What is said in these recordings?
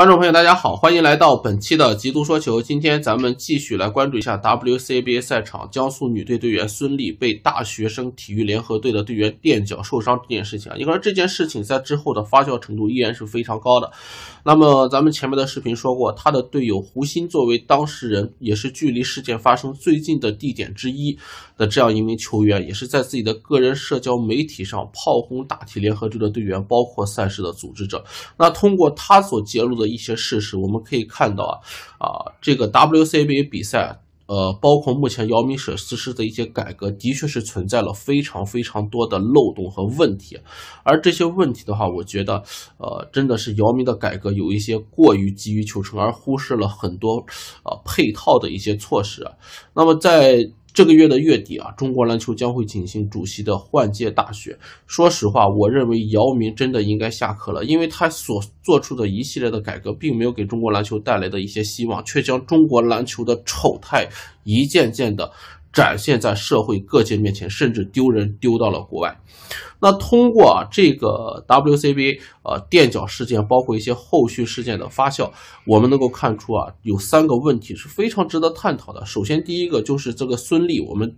观众朋友，大家好，欢迎来到本期的《极都说球》。今天咱们继续来关注一下 WCBA 赛场，江苏女队队员孙俪被大学生体育联合队的队员垫脚受伤这件事情啊。该说这件事情在之后的发酵程度依然是非常高的。那么咱们前面的视频说过，他的队友胡鑫作为当事人，也是距离事件发生最近的地点之一的这样一名球员，也是在自己的个人社交媒体上炮轰大体联合队的队员，包括赛事的组织者。那通过他所揭露的。一些事实，我们可以看到啊，啊，这个 WCBA 比赛，呃，包括目前姚明所实施的一些改革，的确是存在了非常非常多的漏洞和问题，而这些问题的话，我觉得，呃，真的是姚明的改革有一些过于急于求成，而忽视了很多呃，配套的一些措施，那么在。这个月的月底啊，中国篮球将会进行主席的换届大选。说实话，我认为姚明真的应该下课了，因为他所做出的一系列的改革，并没有给中国篮球带来的一些希望，却将中国篮球的丑态一件件的。展现在社会各界面前，甚至丢人丢到了国外。那通过啊这个 WCBA 呃垫脚事件，包括一些后续事件的发酵，我们能够看出啊有三个问题是非常值得探讨的。首先，第一个就是这个孙俪，我们。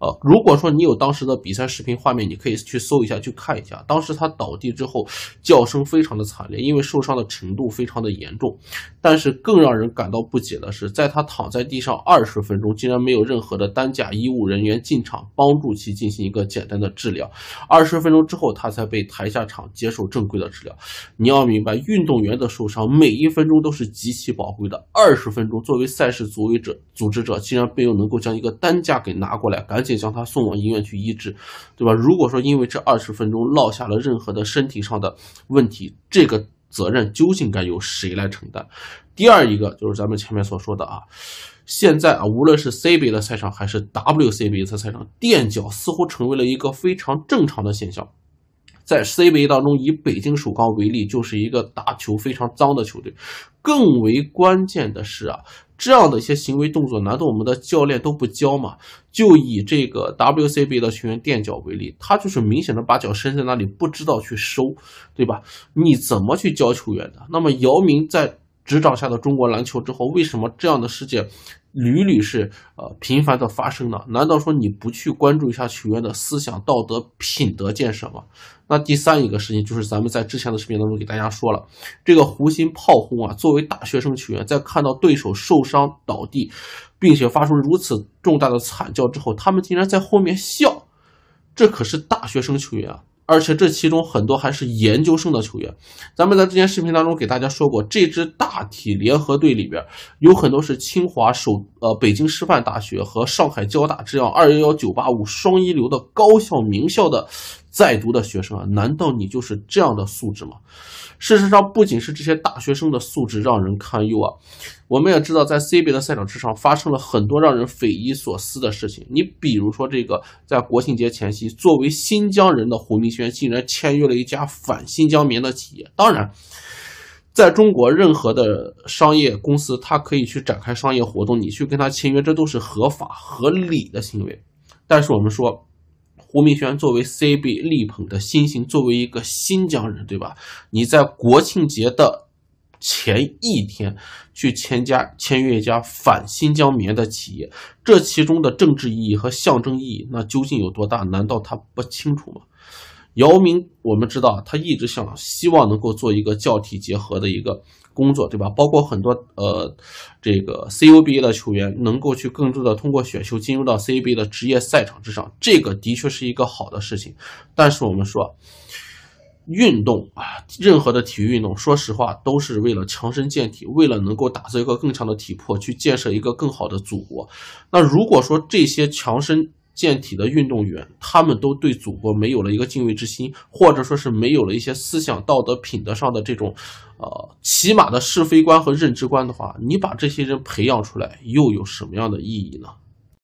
呃，如果说你有当时的比赛视频画面，你可以去搜一下，去看一下。当时他倒地之后，叫声非常的惨烈，因为受伤的程度非常的严重。但是更让人感到不解的是，在他躺在地上二十分钟，竟然没有任何的担架医务人员进场帮助其进行一个简单的治疗。二十分钟之后，他才被抬下场接受正规的治疗。你要明白，运动员的受伤每一分钟都是极其宝贵的。二十分钟作为赛事组委者、组织者，竟然没有能够将一个担架给拿过来，赶紧。且将他送往医院去医治，对吧？如果说因为这二十分钟落下了任何的身体上的问题，这个责任究竟该由谁来承担？第二一个就是咱们前面所说的啊，现在啊，无论是 CBA 的赛场还是 WCBA 的赛场，垫脚似乎成为了一个非常正常的现象。在 C b a 当中，以北京首钢为例，就是一个打球非常脏的球队。更为关键的是啊，这样的一些行为动作，难道我们的教练都不教吗？就以这个 WC a 的球员垫脚为例，他就是明显的把脚伸在那里，不知道去收，对吧？你怎么去教球员的？那么姚明在执掌下的中国篮球之后，为什么这样的事件？屡屡是呃频繁的发生的，难道说你不去关注一下球员的思想道德品德建设吗？那第三一个事情就是咱们在之前的视频当中给大家说了，这个湖心炮轰啊，作为大学生球员，在看到对手受伤倒地，并且发出如此重大的惨叫之后，他们竟然在后面笑，这可是大学生球员啊。而且这其中很多还是研究生的球员。咱们在之前视频当中给大家说过，这支大体联合队里边有很多是清华、首呃北京师范大学和上海交大这样“二幺幺”“九八五”双一流的高校名校的。在读的学生啊，难道你就是这样的素质吗？事实上，不仅是这些大学生的素质让人堪忧啊。我们也知道，在 CBA 的赛场之上，发生了很多让人匪夷所思的事情。你比如说，这个在国庆节前夕，作为新疆人的胡明轩竟然签约了一家反新疆棉的企业。当然，在中国，任何的商业公司，他可以去展开商业活动，你去跟他签约，这都是合法合理的行为。但是我们说。胡明轩作为 c b 力捧的新星，作为一个新疆人，对吧？你在国庆节的前一天去签家签约一家反新疆棉的企业，这其中的政治意义和象征意义，那究竟有多大？难道他不清楚吗？姚明，我们知道他一直想希望能够做一个教体结合的一个工作，对吧？包括很多呃，这个 CUBA 的球员能够去更多的通过选秀进入到 CBA 的职业赛场之上，这个的确是一个好的事情。但是我们说，运动啊，任何的体育运动，说实话都是为了强身健体，为了能够打造一个更强的体魄，去建设一个更好的祖国。那如果说这些强身。健体的运动员，他们都对祖国没有了一个敬畏之心，或者说是没有了一些思想、道德、品德上的这种，呃，起码的是非观和认知观的话，你把这些人培养出来，又有什么样的意义呢？